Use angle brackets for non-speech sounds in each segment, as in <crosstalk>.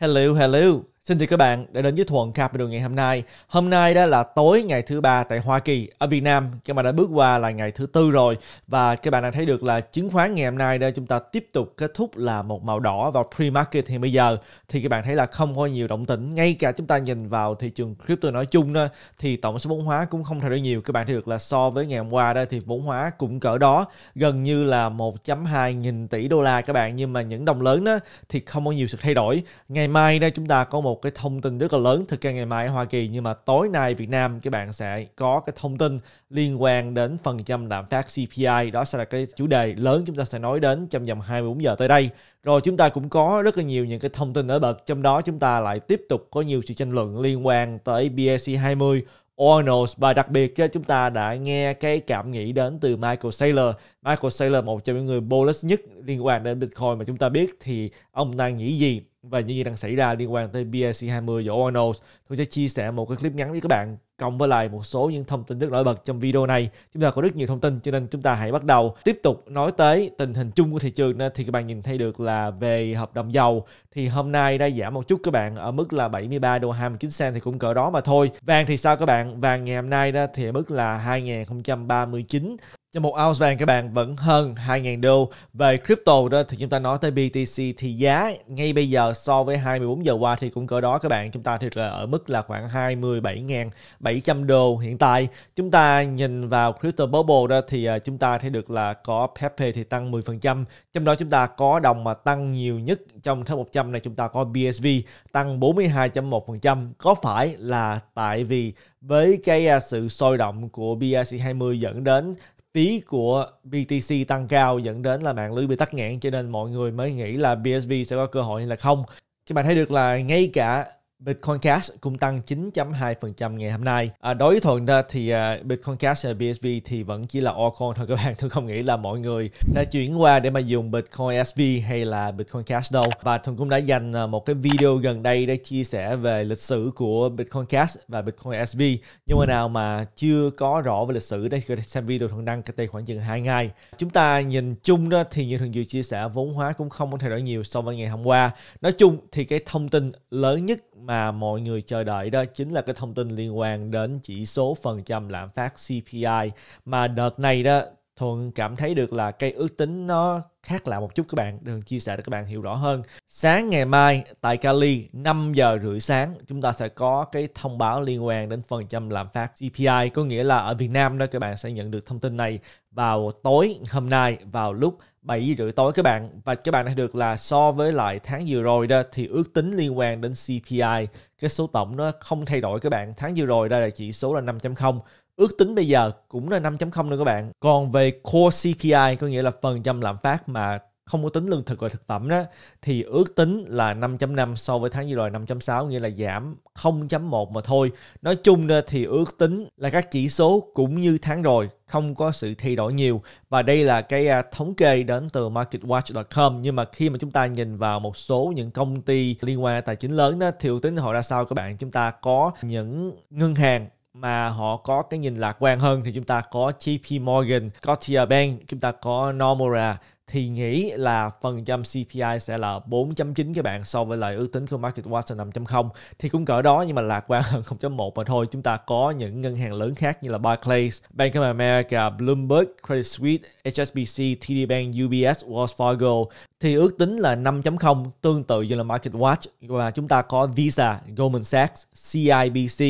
Hello, hello. Xin chào các bạn đã đến với Thuận Capital ngày hôm nay. Hôm nay đó là tối ngày thứ ba tại Hoa Kỳ, ở Việt Nam các bạn đã bước qua là ngày thứ tư rồi và các bạn đã thấy được là chứng khoán ngày hôm nay đây chúng ta tiếp tục kết thúc là một màu đỏ vào pre-market thì bây giờ thì các bạn thấy là không có nhiều động tĩnh. Ngay cả chúng ta nhìn vào thị trường crypto nói chung đó thì tổng số vốn hóa cũng không thay đổi nhiều. Các bạn thấy được là so với ngày hôm qua đó thì vốn hóa cũng cỡ đó gần như là 1.2 nghìn tỷ đô la các bạn nhưng mà những đồng lớn đó thì không có nhiều sự thay đổi. Ngày mai đây chúng ta có một một cái thông tin rất là lớn thực ra ngày mai ở Hoa Kỳ nhưng mà tối nay Việt Nam các bạn sẽ có cái thông tin liên quan đến phần trăm lạm phát CPI đó sẽ là cái chủ đề lớn chúng ta sẽ nói đến trong vòng 24 giờ tới đây rồi chúng ta cũng có rất là nhiều những cái thông tin nổi bật trong đó chúng ta lại tiếp tục có nhiều sự tranh luận liên quan tới BSC 20 Ornos và đặc biệt chúng ta đã nghe cái cảm nghĩ đến từ Michael Saylor. Michael Saylor một trong những người bullish nhất liên quan đến Bitcoin mà chúng ta biết thì ông đang nghĩ gì và những gì đang xảy ra liên quan tới BAC 20 và Onos, Tôi sẽ chia sẻ một cái clip ngắn với các bạn cộng với lại một số những thông tin rất nổi bật trong video này chúng ta có rất nhiều thông tin cho nên chúng ta hãy bắt đầu tiếp tục nói tới tình hình chung của thị trường thì các bạn nhìn thấy được là về hợp đồng dầu thì hôm nay đã giảm một chút các bạn ở mức là 73 đô 29 sen thì cũng cỡ đó mà thôi vàng thì sao các bạn vàng ngày hôm nay đó thì ở mức là 2039 cho một ounce vàng các bạn vẫn hơn 2.000 đô. Về crypto đó thì chúng ta nói tới BTC thì giá ngay bây giờ so với 24 giờ qua thì cũng cỡ đó các bạn. Chúng ta thì là ở mức là khoảng 27.000 700 đô hiện tại chúng ta nhìn vào crypto bubble đó thì à, chúng ta thấy được là có Pepe thì tăng 10% trong đó chúng ta có đồng mà tăng nhiều nhất trong top 100 này chúng ta có BSV tăng 42.1% có phải là tại vì với cái à, sự sôi động của BRC20 dẫn đến phí của BTC tăng cao dẫn đến là mạng lưới bị tắc nghẽn cho nên mọi người mới nghĩ là BSV sẽ có cơ hội hay là không. Các bạn thấy được là ngay cả Bitcoin Cash cũng tăng 9.2% ngày hôm nay. À, đối với Thuận ra thì uh, Bitcoin Cash và BSV thì vẫn chỉ là altcoin thôi các bạn. <laughs> Tôi không nghĩ là mọi người sẽ chuyển qua để mà dùng Bitcoin SV hay là Bitcoin Cash đâu. Và Thuận cũng đã dành à, một cái video gần đây để chia sẻ về lịch sử của Bitcoin Cash và Bitcoin SV. Nhưng mà nào mà chưa có rõ về lịch sử đây thì xem video Thuận đăng cách đây khoảng chừng 2 ngày. Chúng ta nhìn chung đó thì như Thuận vừa chia sẻ vốn hóa cũng không có thay đổi nhiều so với ngày hôm qua. Nói chung thì cái thông tin lớn nhất mà mà mọi người chờ đợi đó chính là cái thông tin liên quan đến chỉ số phần trăm lạm phát CPI mà đợt này đó Thuận cảm thấy được là cái ước tính nó khác lạ một chút các bạn đừng chia sẻ để các bạn hiểu rõ hơn sáng ngày mai tại Cali 5 giờ rưỡi sáng chúng ta sẽ có cái thông báo liên quan đến phần trăm lạm phát CPI có nghĩa là ở Việt Nam đó các bạn sẽ nhận được thông tin này vào tối hôm nay vào lúc 7 rưỡi tối các bạn và các bạn đã được là so với lại tháng vừa rồi đó thì ước tính liên quan đến CPI cái số tổng nó không thay đổi các bạn tháng vừa rồi đây là chỉ số là 5.0 ước tính bây giờ cũng là 5.0 nữa các bạn. Còn về core CPI có nghĩa là phần trăm lạm phát mà không có tính lương thực và thực phẩm đó thì ước tính là 5.5 so với tháng vừa rồi 5.6 nghĩa là giảm 0.1 mà thôi. Nói chung thì ước tính là các chỉ số cũng như tháng rồi không có sự thay đổi nhiều và đây là cái à, thống kê đến từ marketwatch.com nhưng mà khi mà chúng ta nhìn vào một số những công ty liên quan tài chính lớn đó thì ước tính họ ra sao các bạn chúng ta có những ngân hàng mà họ có cái nhìn lạc quan hơn thì chúng ta có JP Morgan, có Bank, chúng ta có Nomura thì nghĩ là phần trăm CPI sẽ là 4.9 các bạn so với lời ước tính của MarketWatch là 5.0 thì cũng cỡ đó nhưng mà lạc quan hơn 0.1 mà thôi chúng ta có những ngân hàng lớn khác như là Barclays, Bank of America, Bloomberg, Credit Suisse, HSBC, TD Bank, UBS, Wells Fargo thì ước tính là 5.0 tương tự như là Market Watch và chúng ta có Visa, Goldman Sachs, CIBC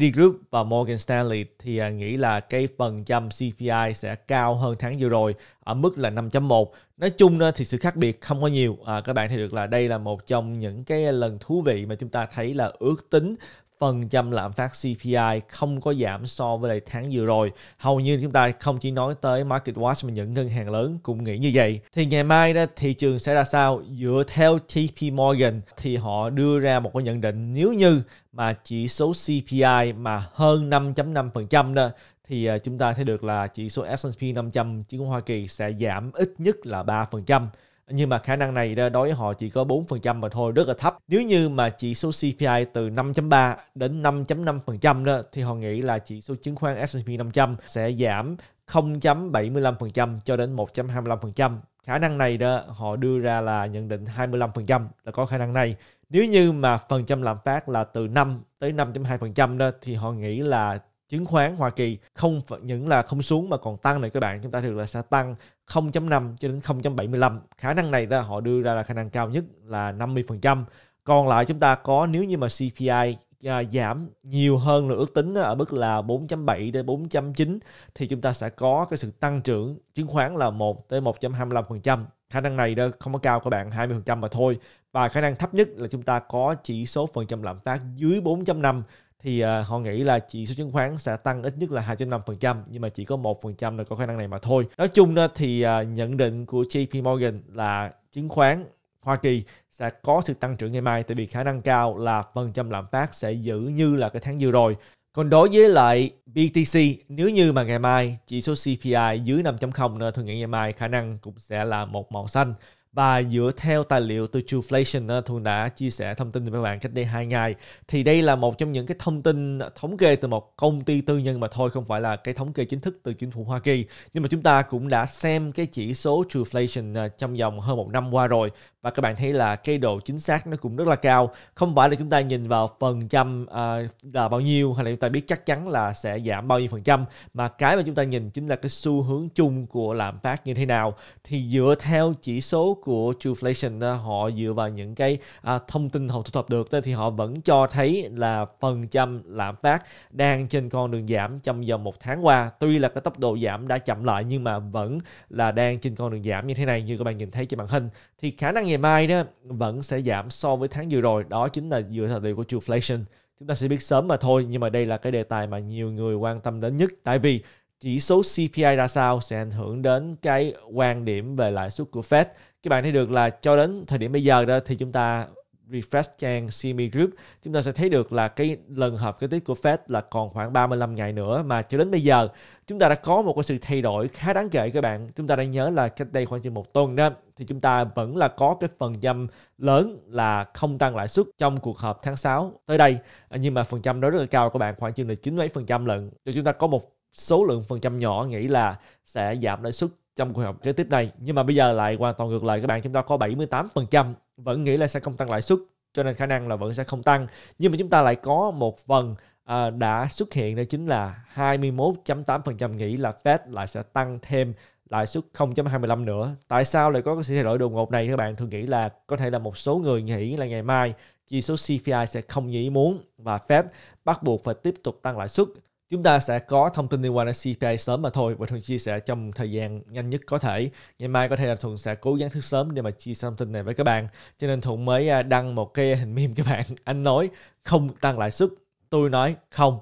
Group và Morgan Stanley thì à, nghĩ là cái phần trăm CPI sẽ cao hơn tháng vừa rồi ở mức là 5.1. Nói chung thì sự khác biệt không có nhiều. À, các bạn thấy được là đây là một trong những cái lần thú vị mà chúng ta thấy là ước tính phần trăm lạm phát CPI không có giảm so với lại tháng vừa rồi. Hầu như chúng ta không chỉ nói tới Market Watch mà những ngân hàng lớn cũng nghĩ như vậy. Thì ngày mai đó thị trường sẽ ra sao? Dựa theo JP Morgan thì họ đưa ra một cái nhận định nếu như mà chỉ số CPI mà hơn 5.5% đó thì à, chúng ta thấy được là chỉ số S&P 500 chứng khoán Hoa Kỳ sẽ giảm ít nhất là 3% nhưng mà khả năng này đối với họ chỉ có 4% mà thôi, rất là thấp. Nếu như mà chỉ số CPI từ 5.3 đến 5.5% đó thì họ nghĩ là chỉ số chứng khoán S&P 500 sẽ giảm 0.75% cho đến 1.25%. Khả năng này đó họ đưa ra là nhận định 25% là có khả năng này. Nếu như mà phần trăm lạm phát là từ 5 tới 5.2% đó thì họ nghĩ là chứng khoán Hoa Kỳ không những là không xuống mà còn tăng này các bạn chúng ta được là sẽ tăng 0.5 cho đến 0.75 khả năng này là họ đưa ra là khả năng cao nhất là 50% còn lại chúng ta có nếu như mà CPI à, giảm nhiều hơn là ước tính ở mức là 4.7 đến 4.9 thì chúng ta sẽ có cái sự tăng trưởng chứng khoán là 1 tới 1.25%. Khả năng này đó không có cao của bạn 20% mà thôi. Và khả năng thấp nhất là chúng ta có chỉ số phần trăm lạm phát dưới 4.5 thì uh, họ nghĩ là chỉ số chứng khoán sẽ tăng ít nhất là 2.5% nhưng mà chỉ có 1% là có khả năng này mà thôi. Nói chung đó thì uh, nhận định của JP Morgan là chứng khoán Hoa Kỳ sẽ có sự tăng trưởng ngày mai tại vì khả năng cao là phần trăm lạm phát sẽ giữ như là cái tháng vừa rồi. Còn đối với lại BTC, nếu như mà ngày mai chỉ số CPI dưới 5.0 nữa, tôi nghĩ ngày mai khả năng cũng sẽ là một màu xanh và dựa theo tài liệu từ Truflation Thu đã chia sẻ thông tin với các bạn cách đây 2 ngày thì đây là một trong những cái thông tin thống kê từ một công ty tư nhân mà thôi không phải là cái thống kê chính thức từ chính phủ Hoa Kỳ nhưng mà chúng ta cũng đã xem cái chỉ số Truflation à, trong vòng hơn một năm qua rồi và các bạn thấy là cái độ chính xác nó cũng rất là cao không phải là chúng ta nhìn vào phần trăm à, là bao nhiêu hay là chúng ta biết chắc chắn là sẽ giảm bao nhiêu phần trăm mà cái mà chúng ta nhìn chính là cái xu hướng chung của lạm phát như thế nào thì dựa theo chỉ số của Truflation họ dựa vào những cái à, thông tin họ thu thập được thì họ vẫn cho thấy là phần trăm lạm phát đang trên con đường giảm trong vòng một tháng qua tuy là cái tốc độ giảm đã chậm lại nhưng mà vẫn là đang trên con đường giảm như thế này như các bạn nhìn thấy trên màn hình thì khả năng ngày mai đó vẫn sẽ giảm so với tháng vừa rồi đó chính là dựa vào liệu của Truflation. chúng ta sẽ biết sớm mà thôi nhưng mà đây là cái đề tài mà nhiều người quan tâm đến nhất tại vì chỉ số CPI ra sao sẽ ảnh hưởng đến cái quan điểm về lãi suất của Fed các bạn thấy được là cho đến thời điểm bây giờ đó thì chúng ta refresh trang CME Group chúng ta sẽ thấy được là cái lần họp kế tiếp của Fed là còn khoảng 35 ngày nữa mà cho đến bây giờ chúng ta đã có một cái sự thay đổi khá đáng kể các bạn chúng ta đã nhớ là cách đây khoảng chừng một tuần đó thì chúng ta vẫn là có cái phần trăm lớn là không tăng lãi suất trong cuộc họp tháng 6 tới đây nhưng mà phần trăm đó rất là cao các bạn khoảng chừng là chín mấy phần trăm lận cho chúng ta có một số lượng phần trăm nhỏ nghĩ là sẽ giảm lãi suất trong cuộc họp kế tiếp này. Nhưng mà bây giờ lại hoàn toàn ngược lại các bạn chúng ta có 78% vẫn nghĩ là sẽ không tăng lãi suất cho nên khả năng là vẫn sẽ không tăng. Nhưng mà chúng ta lại có một phần à, đã xuất hiện đó chính là 21.8% nghĩ là Fed lại sẽ tăng thêm lãi suất 0.25 nữa. Tại sao lại có sự thay đổi đột ngột này các bạn? Thường nghĩ là có thể là một số người nghĩ là ngày mai chỉ số CPI sẽ không như ý muốn và Fed bắt buộc phải tiếp tục tăng lãi suất chúng ta sẽ có thông tin liên quan đến CPI sớm mà thôi và Thuận chia sẻ trong thời gian nhanh nhất có thể. Ngày mai có thể là Thuận sẽ cố gắng thức sớm để mà chia sẻ thông tin này với các bạn. Cho nên Thuận mới à, đăng một cái hình meme các bạn. Anh nói không tăng lãi suất, tôi nói không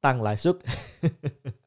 tăng lãi suất. <laughs>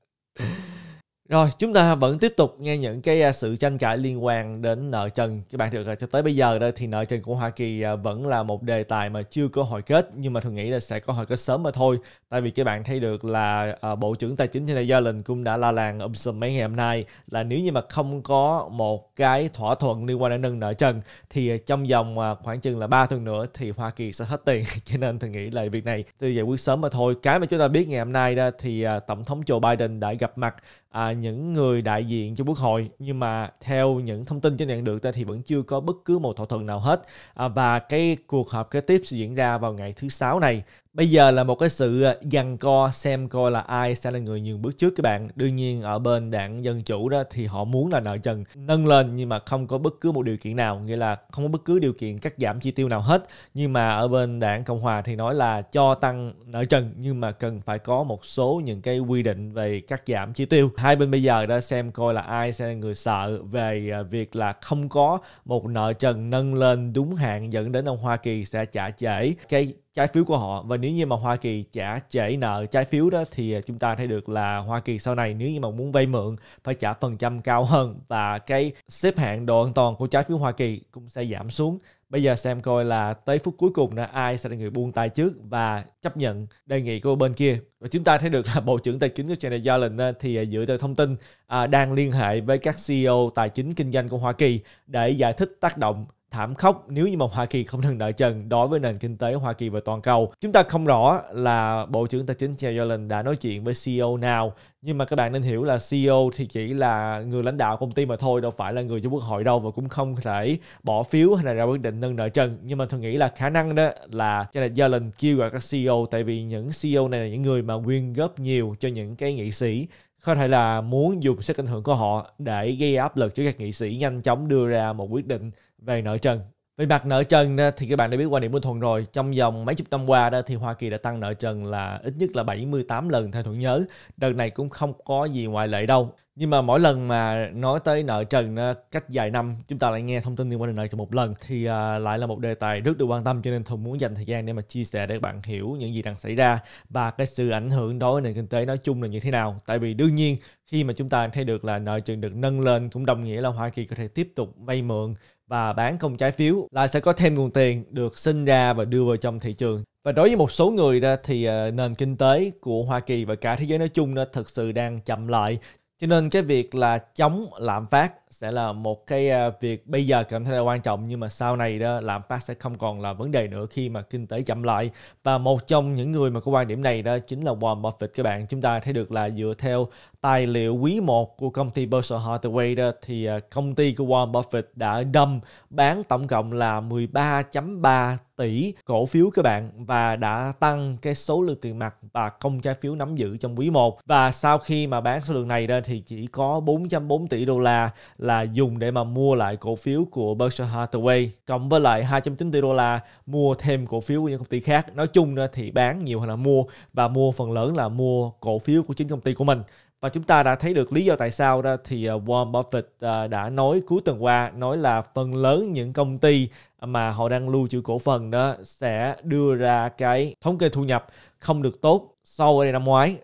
Rồi chúng ta vẫn tiếp tục nghe những cái à, sự tranh cãi liên quan đến nợ trần các bạn được à, cho tới bây giờ đây thì nợ trần của Hoa Kỳ à, vẫn là một đề tài mà chưa có hồi kết nhưng mà thường nghĩ là sẽ có hồi kết sớm mà thôi tại vì các bạn thấy được là Bộ trưởng Tài chính Janet Yellen cũng đã la làng um sùm mấy ngày hôm nay là nếu như mà không có một cái thỏa thuận liên quan đến nâng nợ trần thì trong vòng khoảng chừng là 3 tuần nữa thì Hoa Kỳ sẽ hết tiền <laughs> cho nên thường nghĩ là việc này tôi giải quyết sớm mà thôi cái mà chúng ta biết ngày hôm nay đó thì Tổng thống Joe Biden đã gặp mặt à, những người đại diện cho quốc hội nhưng mà theo những thông tin trên nhận được ta thì vẫn chưa có bất cứ một thỏa thuận nào hết à, và cái cuộc họp kế tiếp sẽ diễn ra vào ngày thứ sáu này Bây giờ là một cái sự à, giằng co xem coi là ai sẽ là người nhường bước trước các bạn. Đương nhiên ở bên đảng Dân Chủ đó thì họ muốn là nợ trần nâng lên nhưng mà không có bất cứ một điều kiện nào. Nghĩa là không có bất cứ điều kiện cắt giảm chi tiêu nào hết. Nhưng mà ở bên đảng Cộng Hòa thì nói là cho tăng nợ trần nhưng mà cần phải có một số những cái quy định về cắt giảm chi tiêu. Hai bên bây giờ đã xem coi là ai sẽ là người sợ về à, việc là không có một nợ trần nâng lên đúng hạn dẫn đến ông Hoa Kỳ sẽ trả trễ cái trái phiếu của họ và nếu như mà Hoa Kỳ trả trễ nợ trái phiếu đó thì à, chúng ta thấy được là Hoa Kỳ sau này nếu như mà muốn vay mượn phải trả phần trăm cao hơn và cái xếp hạng độ an toàn của trái phiếu Hoa Kỳ cũng sẽ giảm xuống. Bây giờ xem coi là tới phút cuối cùng là ai sẽ là người buông tay trước và chấp nhận đề nghị của bên kia. Và chúng ta thấy được là <laughs> Bộ trưởng Tài chính của Janet Yellen thì à, dựa theo thông tin à, đang liên hệ với các CEO tài chính kinh doanh của Hoa Kỳ để giải thích tác động thảm khốc nếu như mà Hoa Kỳ không nâng nợ trần đối với nền kinh tế Hoa Kỳ và toàn cầu. Chúng ta không rõ là Bộ trưởng Tài chính Janet Yellen đã nói chuyện với CEO nào, nhưng mà các bạn nên hiểu là CEO thì chỉ là người lãnh đạo công ty mà thôi, đâu phải là người trong quốc hội đâu và cũng không thể bỏ phiếu hay là ra quyết định nâng nợ trần. Nhưng mà tôi nghĩ là khả năng đó là Janet Yellen kêu gọi các CEO tại vì những CEO này là những người mà quyên góp nhiều cho những cái nghị sĩ có thể là muốn dùng sức ảnh hưởng của họ để gây áp lực cho các nghị sĩ nhanh chóng đưa ra một quyết định về nợ trần về mặt nợ trần ờ, thì các bạn đã biết quan điểm của Thuận rồi Trong vòng mấy chục năm qua đó thì Hoa Kỳ đã tăng nợ trần là ít nhất là 78 lần theo Thuận nhớ Đợt này cũng không có gì ngoại lệ đâu nhưng mà mỗi lần mà nói tới nợ trần ờ, cách vài năm chúng ta lại nghe thông tin liên quan đến nợ trần một lần thì ờ, lại là một đề tài rất được quan tâm cho nên Thuận muốn dành thời gian để mà chia sẻ để các bạn hiểu những gì đang xảy ra và cái sự ảnh hưởng đối với nền kinh tế nói chung là như thế nào. Tại vì đương nhiên khi mà chúng ta thấy được là nợ trần được nâng lên cũng đồng nghĩa là Hoa Kỳ có thể tiếp tục vay mượn và bán công trái phiếu là sẽ có thêm nguồn tiền được sinh ra và đưa vào trong thị trường. Và đối với một số người đó thì ờ, nền kinh tế của Hoa Kỳ và cả thế giới nói chung nó thực sự đang chậm lại. Cho nên cái việc là chống lạm phát sẽ là một cái à, việc bây giờ cảm thấy là quan trọng nhưng mà sau này đó làm phát sẽ không còn là vấn đề nữa khi mà kinh tế chậm lại và một trong những người mà có quan điểm này đó chính là Warren Buffett các bạn chúng ta thấy được là dựa theo tài liệu quý 1 của công ty Berkshire Hathaway đó thì à, công ty của Warren Buffett đã đâm bán tổng cộng là 13.3 tỷ cổ phiếu các bạn và đã tăng cái số lượng tiền mặt và công trái phiếu nắm giữ trong quý 1 và sau khi mà bán số lượng này đó thì chỉ có 4.4 tỷ đô la là dùng để mà mua lại cổ phiếu của Berkshire Hathaway cộng với lại 2.9 tỷ đô la mua thêm cổ phiếu của những công ty khác. Nói chung thì bán nhiều hơn là mua và mua phần lớn là mua cổ phiếu của chính công ty của mình. Và chúng ta đã thấy được lý do tại sao đó thì à, Warren Buffett à, đã nói cuối tuần qua nói là phần lớn những công ty mà họ đang lưu trữ cổ phần đó sẽ đưa ra cái thống kê thu nhập không được tốt so với năm ngoái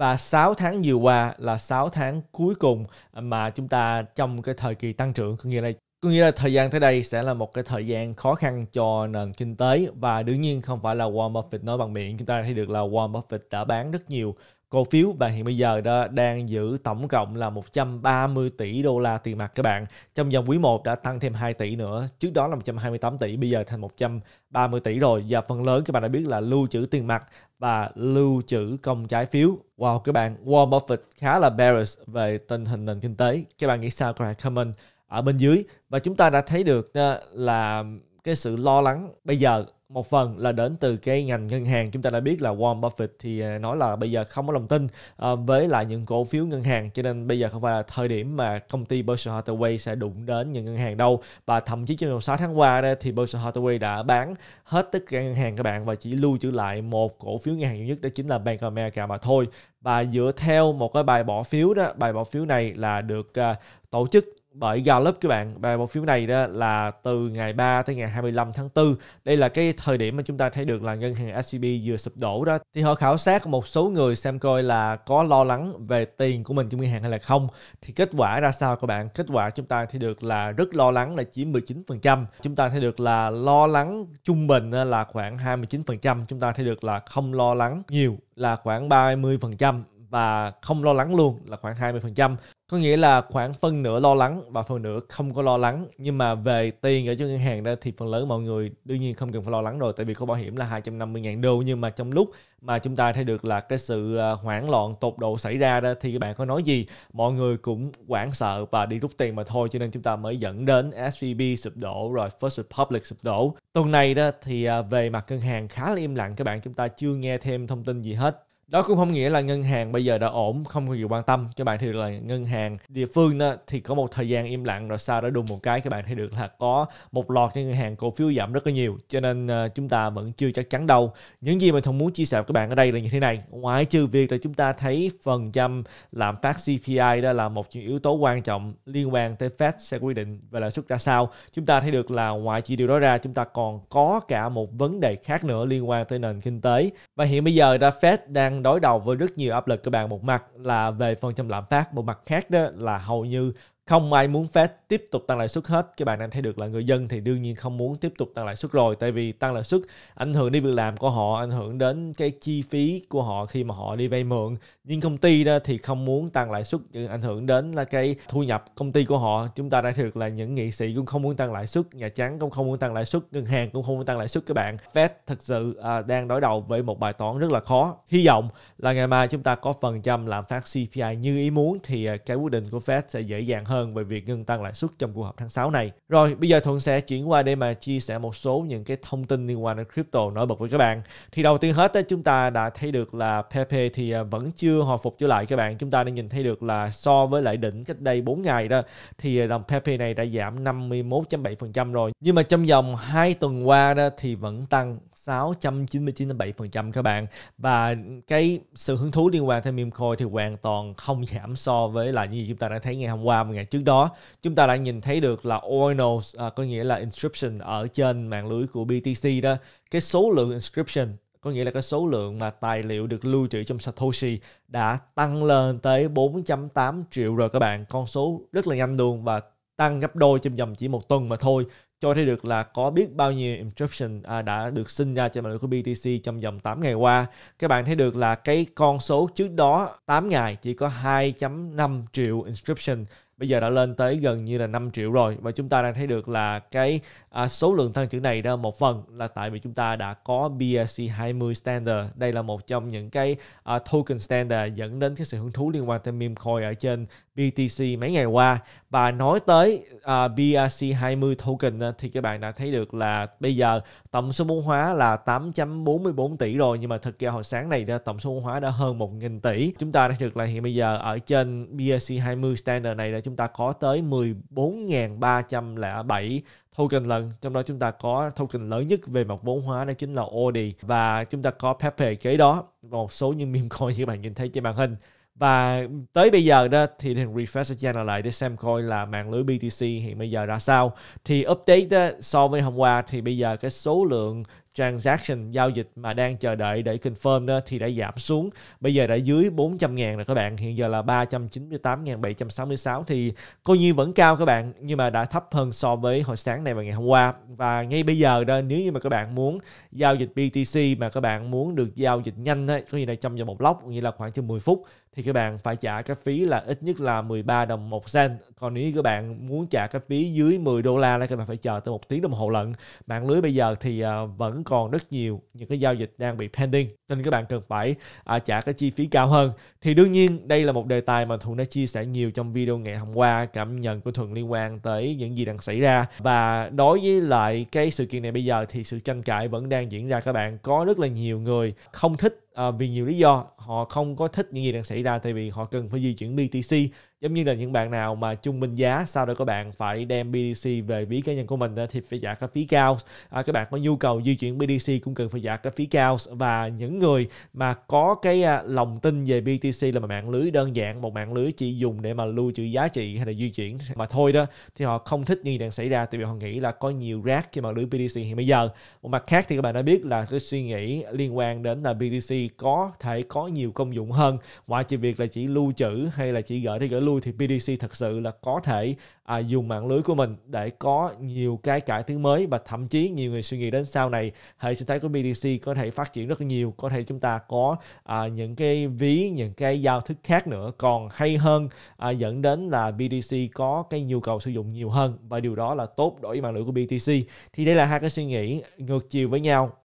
và 6 tháng vừa qua là 6 tháng cuối cùng mà chúng ta trong cái thời kỳ tăng trưởng có nghĩa là có nghĩa là thời gian tới đây sẽ là một cái thời gian khó khăn cho nền kinh tế và đương nhiên không phải là Warren Buffett nói bằng miệng chúng ta thấy được là Warren Buffett đã bán rất nhiều cổ phiếu và hiện bây giờ đó đang giữ tổng cộng là 130 tỷ đô la tiền mặt các bạn. Trong dòng quý 1 đã tăng thêm 2 tỷ nữa, trước đó là 128 tỷ, bây giờ thành 130 tỷ rồi. Và phần lớn các bạn đã biết là lưu trữ tiền mặt và lưu trữ công trái phiếu. Wow các bạn, Warren Buffett khá là bearish về tình hình nền kinh tế. Các bạn nghĩ sao? Các bạn comment ở bên dưới. Và chúng ta đã thấy được ờ, là cái sự lo lắng bây giờ một phần là đến từ cái ngành ngân hàng chúng ta đã biết là Warren Buffett thì à, nói là bây giờ không có lòng tin à, với lại những cổ phiếu ngân hàng cho nên bây giờ không phải là thời điểm mà công ty Berkshire Hathaway sẽ đụng đến những ngân hàng đâu và thậm chí trong vòng 6 tháng qua đây thì Berkshire Hathaway đã bán hết tất cả ngân hàng các bạn và chỉ lưu trữ lại một cổ phiếu ngân hàng duy nhất đó chính là Bank of America mà thôi và dựa theo một cái bài bỏ phiếu đó bài bỏ phiếu này là được à, tổ chức bởi do lớp các bạn và một phiếu này đó là từ ngày 3 tới ngày 25 tháng 4 đây là cái thời điểm mà chúng ta thấy được là ngân hàng SCB vừa sụp đổ đó thì họ khảo sát một số người xem coi là có lo lắng về tiền của mình trong ngân hàng hay là không thì kết quả ra sao các bạn kết quả chúng ta thấy được là rất lo lắng là chỉ 19% chúng ta thấy được là lo lắng trung bình là khoảng 29% chúng ta thấy được là không lo lắng nhiều là khoảng 30% và không lo lắng luôn là khoảng 20% có nghĩa là khoảng phân nửa lo lắng và phần nửa không có lo lắng nhưng mà về tiền ở trong ngân hàng đó thì phần lớn mọi người đương nhiên không cần phải lo lắng rồi tại vì có bảo hiểm là 250.000 đô nhưng mà trong lúc mà chúng ta thấy được là cái sự à, hoảng loạn tột độ xảy ra đó thì các bạn có nói gì mọi người cũng quản sợ và đi rút tiền mà thôi cho nên chúng ta mới dẫn đến SVB e sụp đổ rồi First Republic sụp đổ tuần này đó thì à, về mặt ngân hàng khá là im lặng các bạn chúng ta chưa nghe thêm thông tin gì hết đó cũng không nghĩa là ngân hàng bây giờ đã ổn không có gì quan tâm các bạn thì là ngân hàng địa phương đó, thì có một thời gian im lặng rồi sau đó đùng một cái các bạn thấy được là có một loạt những ngân hàng cổ phiếu giảm rất là nhiều cho nên uh, chúng ta vẫn chưa chắc chắn đâu những gì mình không muốn chia sẻ với các bạn ở đây là như thế này ngoại trừ việc là chúng ta thấy phần trăm lạm phát CPI đó là một những yếu tố quan trọng liên quan tới Fed sẽ quy định về lãi suất ra sao chúng ta thấy được là ngoại trừ điều đó ra chúng ta còn có cả một vấn đề khác nữa liên quan tới nền kinh tế và hiện bây giờ đã Fed đang đối đầu với rất nhiều áp lực các bạn một mặt là về phần trăm lạm phát một mặt khác đó là hầu như không ai muốn Fed tiếp tục tăng lãi suất hết. Các bạn đang thấy được là người dân thì đương nhiên không muốn tiếp tục tăng lãi suất rồi tại vì tăng lãi suất ảnh hưởng đến việc làm của họ, ảnh hưởng đến cái chi phí của họ khi mà họ đi vay mượn. Nhưng công ty đó thì không muốn tăng lãi suất ừ, ảnh hưởng đến là cái thu nhập công ty của họ. Chúng ta đã thực là những nghị sĩ cũng không muốn tăng lãi suất, Nhà Trắng cũng không muốn tăng lãi suất, ngân hàng cũng không muốn tăng lãi suất các bạn. Fed thật sự à, đang đối đầu với một bài toán rất là khó. Hy vọng là ngày mai chúng ta có phần trăm lạm phát CPI như ý muốn thì à, cái quyết định của Fed sẽ dễ dàng hơn hơn về việc ngừng tăng lãi suất trong cuộc họp tháng 6 này. Rồi, bây giờ Thuận sẽ chuyển qua để mà chia sẻ một số những cái thông tin liên quan đến crypto nổi bật với các bạn. Thì đầu tiên hết chúng ta đã thấy được là Pepe thì à, vẫn chưa hồi phục trở lại các bạn. Chúng ta đã nhìn thấy được là so với lại đỉnh cách đây 4 ngày đó thì à, đồng Pepe này đã giảm 51.7% rồi. Nhưng mà trong vòng 2 tuần qua đó thì vẫn tăng 699,7% các bạn và cái sự hứng thú liên quan tới meme coin thì hoàn toàn không giảm so với là như chúng ta đã thấy ngày hôm qua và ngày trước đó chúng ta đã nhìn thấy được là ordinals à, có nghĩa là inscription ở trên mạng lưới của BTC đó cái số lượng inscription có nghĩa là cái số lượng mà tài liệu được lưu trữ trong Satoshi đã tăng lên tới 4.8 triệu rồi các bạn con số rất là nhanh luôn và tăng gấp đôi trong vòng chỉ một tuần mà thôi cho thấy được là có biết bao nhiêu instruction à, đã được sinh ra trên mạng lưới của BTC trong vòng 8 ngày qua. Các bạn thấy được là cái con số trước đó 8 ngày chỉ có 2.5 triệu instruction bây giờ đã lên tới gần như là 5 triệu rồi và chúng ta đang thấy được là cái à, số lượng tăng trưởng này đó một phần là tại vì chúng ta đã có BRC 20 standard đây là một trong những cái à, token standard dẫn đến cái sự hứng thú liên quan tới meme coin ở trên BTC mấy ngày qua và nói tới à, BRC 20 token thì các bạn đã thấy được là bây giờ tổng số vốn hóa là 8.44 tỷ rồi nhưng mà thực ra hồi sáng này tổng số vốn hóa đã hơn 1.000 tỷ chúng ta đã được là hiện bây giờ ở trên BRC 20 standard này là chúng chúng ta có tới 14.307 token lần trong đó chúng ta có token lớn nhất về mặt vốn hóa đó chính là Odi và chúng ta có Pepe kế đó và một số những meme <laughs> coin như bạn nhìn thấy trên màn hình và tới bây giờ đó thì Hiền refresh channel lại để xem coi là mạng lưới BTC hiện bây giờ ra sao thì update đó, so với hôm qua thì bây giờ cái số lượng transaction giao dịch mà đang chờ đợi để confirm đó thì đã giảm xuống bây giờ đã dưới 400 ngàn rồi các bạn hiện giờ là 398 766 thì coi như vẫn cao các bạn nhưng mà đã thấp hơn so với hồi sáng này và ngày hôm qua và ngay bây giờ đó nếu như mà các bạn muốn giao dịch BTC mà các bạn muốn được giao dịch nhanh ấy, có như là trong vòng một lóc như là khoảng chừng 10 phút thì các bạn phải trả cái phí là ít nhất là 13 đồng một cent còn nếu các bạn muốn trả cái phí dưới 10 đô la là các bạn phải chờ tới một tiếng đồng hồ lận mạng lưới bây giờ thì à, vẫn còn rất nhiều những cái giao dịch đang bị pending nên các bạn cần phải à, trả cái chi phí cao hơn thì đương nhiên đây là một đề tài mà thuận đã chia sẻ nhiều trong video ngày hôm qua cảm nhận của thuận liên quan tới những gì đang xảy ra và đối với lại cái sự kiện này bây giờ thì sự tranh cãi vẫn đang diễn ra các bạn có rất là nhiều người không thích à, vì nhiều lý do họ không có thích những gì đang xảy ra tại vì họ cần phải di chuyển BTC giống như là những bạn nào mà trung bình giá sau đó các bạn phải đem BDC về ví cá nhân của mình thì phải trả cái phí cao à, các bạn có nhu cầu di chuyển BDC cũng cần phải trả cái phí cao và những người mà có cái à, lòng tin về BTC là một mạng lưới đơn giản một mạng lưới chỉ dùng để mà lưu trữ giá trị hay là di chuyển mà thôi đó thì họ không thích nghi đang xảy ra tại vì họ nghĩ là có nhiều rác khi mà lưới BTC hiện bây giờ một mặt khác thì các bạn đã biết là cái suy nghĩ liên quan đến là BTC có thể có nhiều công dụng hơn ngoài trừ việc là chỉ lưu trữ hay là chỉ gửi thì gửi lưu lui thì BDC thật sự là có thể à, dùng mạng lưới của mình để có nhiều cái cải tiến mới và thậm chí nhiều người suy nghĩ đến sau này hệ sinh thái của BDC có thể phát triển rất nhiều có thể chúng ta có à, những cái ví những cái giao thức khác nữa còn hay hơn à, dẫn đến là BDC có cái nhu cầu sử dụng nhiều hơn và điều đó là tốt đối với mạng lưới của BTC thì đây là hai cái suy nghĩ ngược chiều với nhau